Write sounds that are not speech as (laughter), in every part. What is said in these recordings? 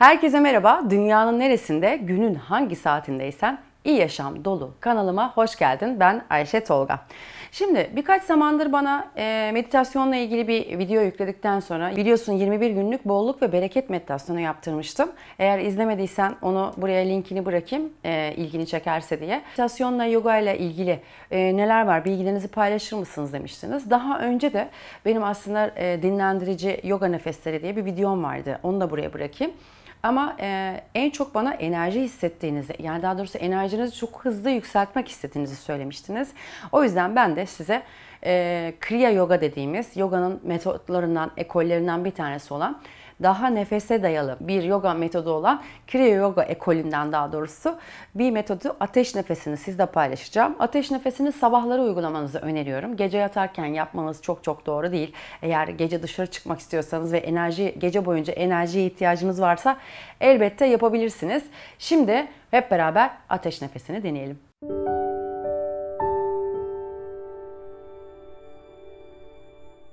Herkese merhaba. Dünyanın neresinde, günün hangi saatindeysen İyi Yaşam Dolu kanalıma hoş geldin. Ben Ayşe Tolga. Şimdi birkaç zamandır bana e, meditasyonla ilgili bir video yükledikten sonra biliyorsun 21 günlük bolluk ve bereket meditasyonu yaptırmıştım. Eğer izlemediysen onu buraya linkini bırakayım e, ilgini çekerse diye. Meditasyonla yoga ile ilgili e, neler var bilgilerinizi paylaşır mısınız demiştiniz. Daha önce de benim aslında e, dinlendirici yoga nefesleri diye bir videom vardı. Onu da buraya bırakayım. Ama e, en çok bana enerji hissettiğinizi, yani daha doğrusu enerjinizi çok hızlı yükseltmek istediğinizi söylemiştiniz. O yüzden ben de size e, Kriya Yoga dediğimiz yoganın metotlarından, ekollerinden bir tanesi olan daha nefese dayalı bir yoga metodu olan Kriya Yoga Ekolinden daha doğrusu bir metodu ateş nefesini sizle paylaşacağım. Ateş nefesini sabahları uygulamanızı öneriyorum. Gece yatarken yapmanız çok çok doğru değil. Eğer gece dışarı çıkmak istiyorsanız ve enerji gece boyunca enerjiye ihtiyacınız varsa elbette yapabilirsiniz. Şimdi hep beraber ateş nefesini deneyelim. Müzik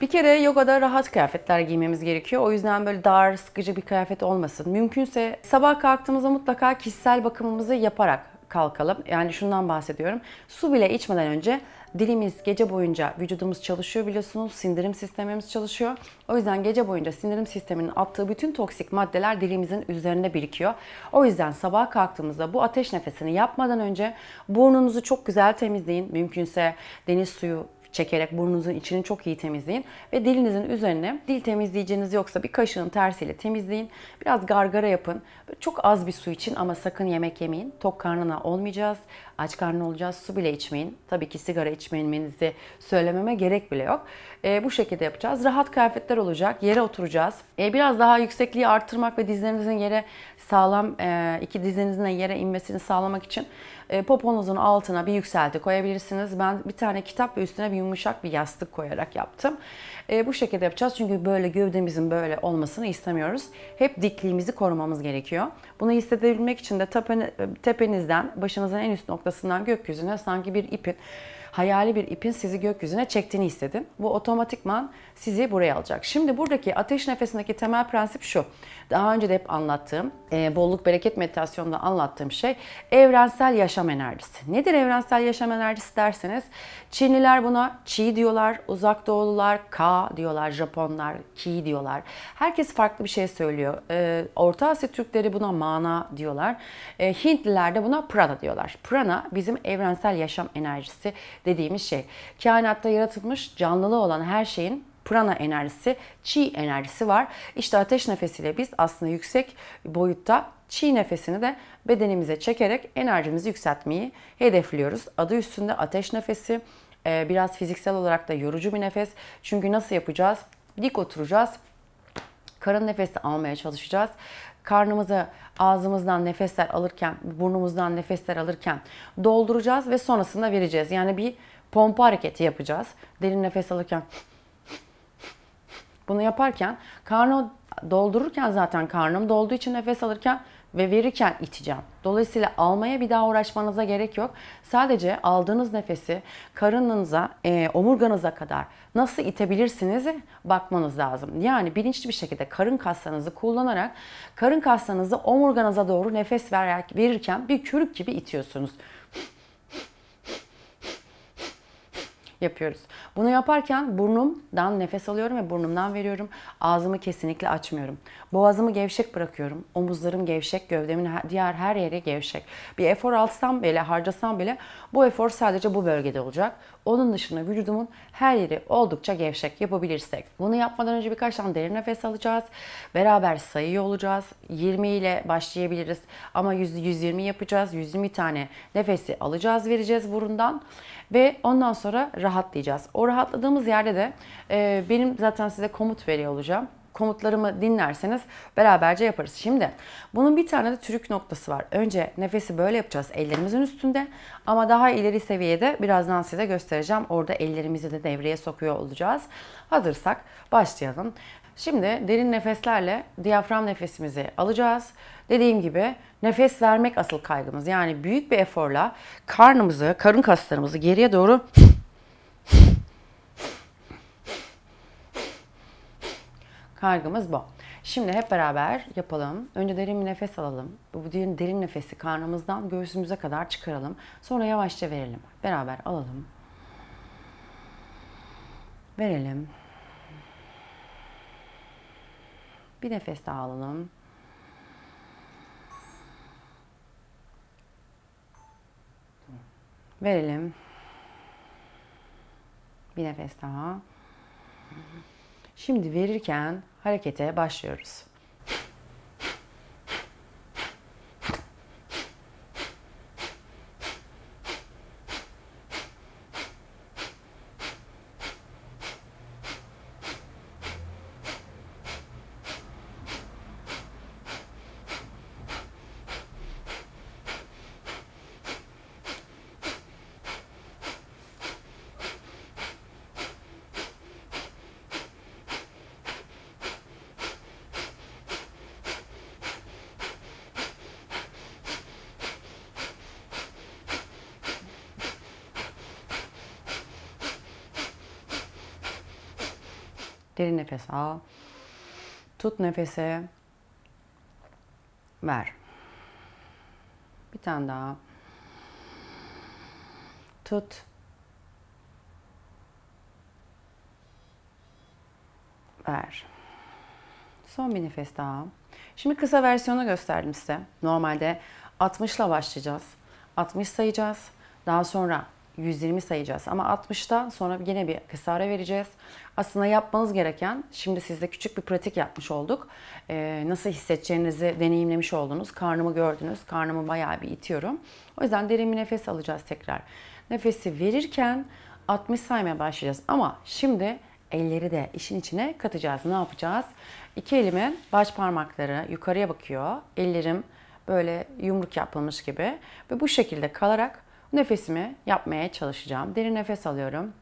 Bir kere yogada rahat kıyafetler giymemiz gerekiyor. O yüzden böyle dar, sıkıcı bir kıyafet olmasın. Mümkünse sabah kalktığımızda mutlaka kişisel bakımımızı yaparak kalkalım. Yani şundan bahsediyorum. Su bile içmeden önce dilimiz gece boyunca vücudumuz çalışıyor biliyorsunuz. Sindirim sistemimiz çalışıyor. O yüzden gece boyunca sindirim sisteminin attığı bütün toksik maddeler dilimizin üzerinde birikiyor. O yüzden sabah kalktığımızda bu ateş nefesini yapmadan önce burnunuzu çok güzel temizleyin. Mümkünse deniz suyu çekerek burnunuzun içini çok iyi temizleyin ve dilinizin üzerine dil temizleyeceğiniz yoksa bir kaşığın tersiyle temizleyin. Biraz gargara yapın. çok az bir su için ama sakın yemek yemeyin. Tok karnına olmayacağız. Aç karnı olacağız su bile içmeyin. Tabii ki sigara içmemenizi söylememe gerek bile yok. E, bu şekilde yapacağız. Rahat kıyafetler olacak. Yere oturacağız. E, biraz daha yüksekliği arttırmak ve dizlerinizin yere sağlam e, iki dizinizin de yere inmesini sağlamak için e, poponuzun altına bir yükselti koyabilirsiniz. Ben bir tane kitap ve üstüne bir yumuşak bir yastık koyarak yaptım. E, bu şekilde yapacağız çünkü böyle gövdemizin böyle olmasını istemiyoruz. Hep dikliğimizi korumamız gerekiyor. Bunu hissedebilmek için de tepenizden, başınızın en üst noktasından gökyüzüne sanki bir ipin hayali bir ipin sizi gökyüzüne çektiğini hissedin. Bu otomatikman sizi buraya alacak. Şimdi buradaki ateş nefesindeki temel prensip şu. Daha önce de hep anlattığım, e, bolluk bereket meditasyonunda anlattığım şey evrensel yaşam enerjisi. Nedir evrensel yaşam enerjisi derseniz Çinliler buna çi diyorlar, uzak doğulular ka diyorlar, Japonlar ki diyorlar. Herkes farklı bir şey söylüyor. E, Orta Asya Türkleri buna mana diyorlar. E, Hintliler de buna prana diyorlar. Prana bizim evrensel yaşam enerjisi dediğimiz şey. Kainatta yaratılmış canlılı olan her şeyin prana enerjisi, çi enerjisi var. İşte ateş nefesiyle biz aslında yüksek boyutta çi nefesini de bedenimize çekerek enerjimizi yükseltmeyi hedefliyoruz. Adı üstünde ateş nefesi e, biraz fiziksel olarak da yorucu bir nefes. Çünkü nasıl yapacağız? Dik oturacağız. Karın nefesi almaya çalışacağız karnımızı ağzımızdan nefesler alırken, burnumuzdan nefesler alırken dolduracağız ve sonrasında vereceğiz. Yani bir pompa hareketi yapacağız. Derin nefes alırken (laughs) bunu yaparken karnı doldururken zaten karnım dolduğu için nefes alırken ve verirken iteceğim. Dolayısıyla almaya bir daha uğraşmanıza gerek yok. Sadece aldığınız nefesi karınınıza, e, omurganıza kadar nasıl itebilirsiniz bakmanız lazım. Yani bilinçli bir şekilde karın kaslarınızı kullanarak karın kaslarınızı omurganıza doğru nefes verirken bir kürük gibi itiyorsunuz yapıyoruz. Bunu yaparken burnumdan nefes alıyorum ve burnumdan veriyorum. Ağzımı kesinlikle açmıyorum. Boğazımı gevşek bırakıyorum. Omuzlarım gevşek, gövdemin diğer her yeri gevşek. Bir efor alsam bile, harcasam bile bu efor sadece bu bölgede olacak. Onun dışında vücudumun her yeri oldukça gevşek yapabilirsek. Bunu yapmadan önce birkaç tane derin nefes alacağız. Beraber sayıyor olacağız. 20 ile başlayabiliriz ama 100, 120 yapacağız. 120 tane nefesi alacağız vereceğiz burundan ve ondan sonra rahatlayacağız. O rahatladığımız yerde de e, benim zaten size komut veriyor olacağım komutlarımı dinlerseniz beraberce yaparız. Şimdi bunun bir tane de türük noktası var. Önce nefesi böyle yapacağız ellerimizin üstünde ama daha ileri seviyede birazdan size göstereceğim. Orada ellerimizi de devreye sokuyor olacağız. Hazırsak başlayalım. Şimdi derin nefeslerle diyafram nefesimizi alacağız. Dediğim gibi nefes vermek asıl kaygımız. Yani büyük bir eforla karnımızı, karın kaslarımızı geriye doğru (laughs) Kaygımız bu. Şimdi hep beraber yapalım. Önce derin bir nefes alalım. Bu derin, derin nefesi karnımızdan göğsümüze kadar çıkaralım. Sonra yavaşça verelim. Beraber alalım. Verelim. Bir nefes daha alalım. Verelim. Bir nefes daha. Şimdi verirken harekete başlıyoruz. Derin nefes al. Tut nefese. Ver. Bir tane daha. Tut. Ver. Son bir nefes daha. Şimdi kısa versiyonu gösterdim size. Normalde 60 ile başlayacağız. 60 sayacağız. Daha sonra 120 sayacağız ama 60'ta sonra yine bir kısa ara vereceğiz. Aslında yapmanız gereken, şimdi sizde küçük bir pratik yapmış olduk. Ee, nasıl hissedeceğinizi deneyimlemiş oldunuz. Karnımı gördünüz. Karnımı bayağı bir itiyorum. O yüzden derin bir nefes alacağız tekrar. Nefesi verirken 60 saymaya başlayacağız. Ama şimdi elleri de işin içine katacağız. Ne yapacağız? İki elimin baş parmakları yukarıya bakıyor. Ellerim böyle yumruk yapılmış gibi. Ve bu şekilde kalarak nefesimi yapmaya çalışacağım. Derin nefes alıyorum.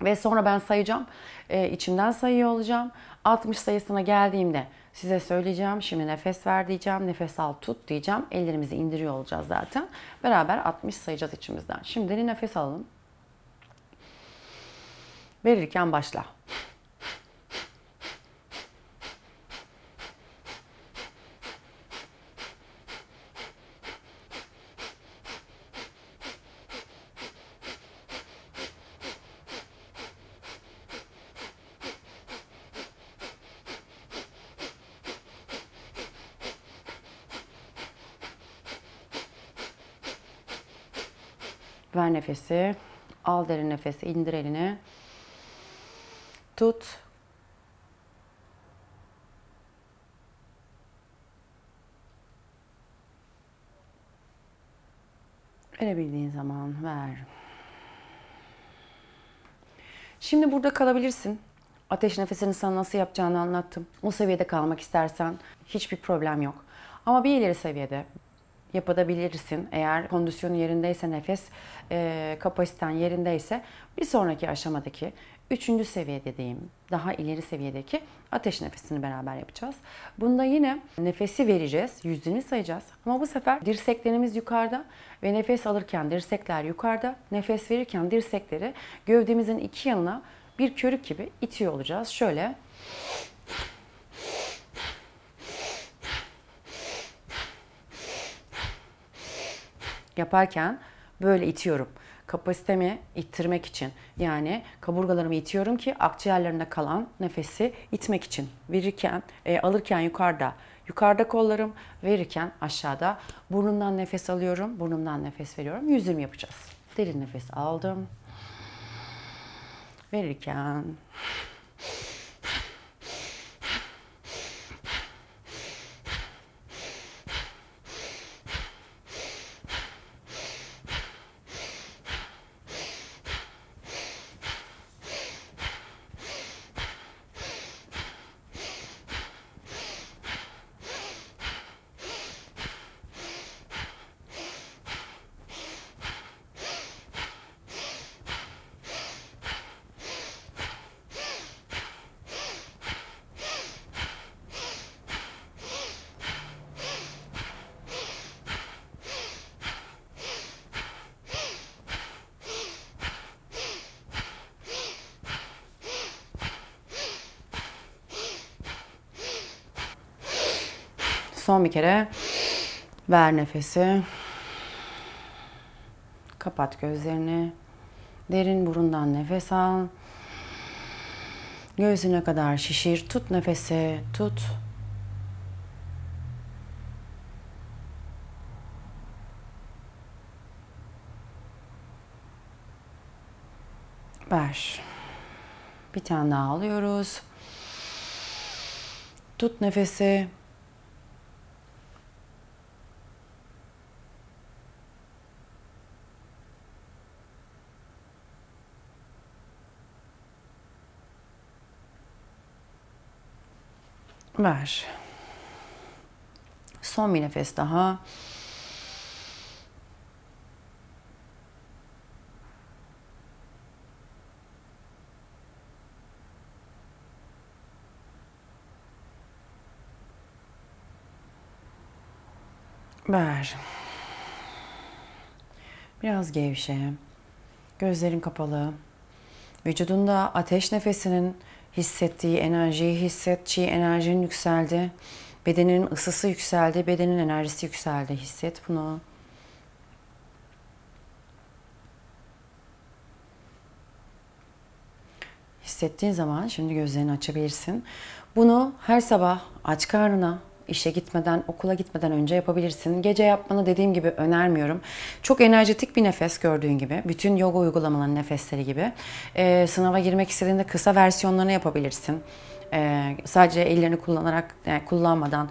Ve sonra ben sayacağım. E, içimden sayıyor olacağım. 60 sayısına geldiğimde size söyleyeceğim. Şimdi nefes ver diyeceğim. Nefes al tut diyeceğim. Ellerimizi indiriyor olacağız zaten. Beraber 60 sayacağız içimizden. Şimdi derin nefes alalım. Verirken başla. Ver nefesi. Al derin nefesi. indir elini. Tut. Verebildiğin zaman ver. Şimdi burada kalabilirsin. Ateş nefesini sana nasıl yapacağını anlattım. O seviyede kalmak istersen hiçbir problem yok. Ama bir ileri seviyede yapabilirsin. Eğer kondisyonu yerindeyse, nefes e, kapasiten yerindeyse bir sonraki aşamadaki üçüncü seviye dediğim daha ileri seviyedeki ateş nefesini beraber yapacağız. Bunda yine nefesi vereceğiz, yüzdeni sayacağız. Ama bu sefer dirseklerimiz yukarıda ve nefes alırken dirsekler yukarıda, nefes verirken dirsekleri gövdemizin iki yanına bir körük gibi itiyor olacağız. Şöyle yaparken böyle itiyorum. Kapasitemi ittirmek için yani kaburgalarımı itiyorum ki akciğerlerinde kalan nefesi itmek için. Verirken, e, alırken yukarıda, yukarıda kollarım, verirken aşağıda burnumdan nefes alıyorum, burnumdan nefes veriyorum. 120 yapacağız. Derin nefes aldım. Verirken Son bir kere ver nefesi. Kapat gözlerini. Derin burundan nefes al. Göğsüne kadar şişir. Tut nefesi. Tut. Ver. Bir tane daha alıyoruz. Tut nefesi. Ver. Son bir nefes daha. Ver. Biraz gevşe. Gözlerin kapalı. Vücudunda ateş nefesinin hissettiği enerjiyi hisset. Çi enerjinin yükseldi. Bedenin ısısı yükseldi. Bedenin enerjisi yükseldi. Hisset bunu. Hissettiğin zaman şimdi gözlerini açabilirsin. Bunu her sabah aç karnına işe gitmeden, okula gitmeden önce yapabilirsin. Gece yapmanı dediğim gibi önermiyorum. Çok enerjetik bir nefes gördüğün gibi. Bütün yoga uygulamalarının nefesleri gibi. E, sınava girmek istediğinde kısa versiyonlarını yapabilirsin. E, sadece ellerini kullanarak, yani e, kullanmadan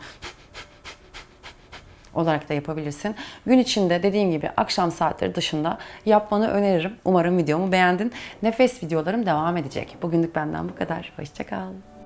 olarak da yapabilirsin. Gün içinde dediğim gibi akşam saatleri dışında yapmanı öneririm. Umarım videomu beğendin. Nefes videolarım devam edecek. Bugünlük benden bu kadar. Hoşçakal.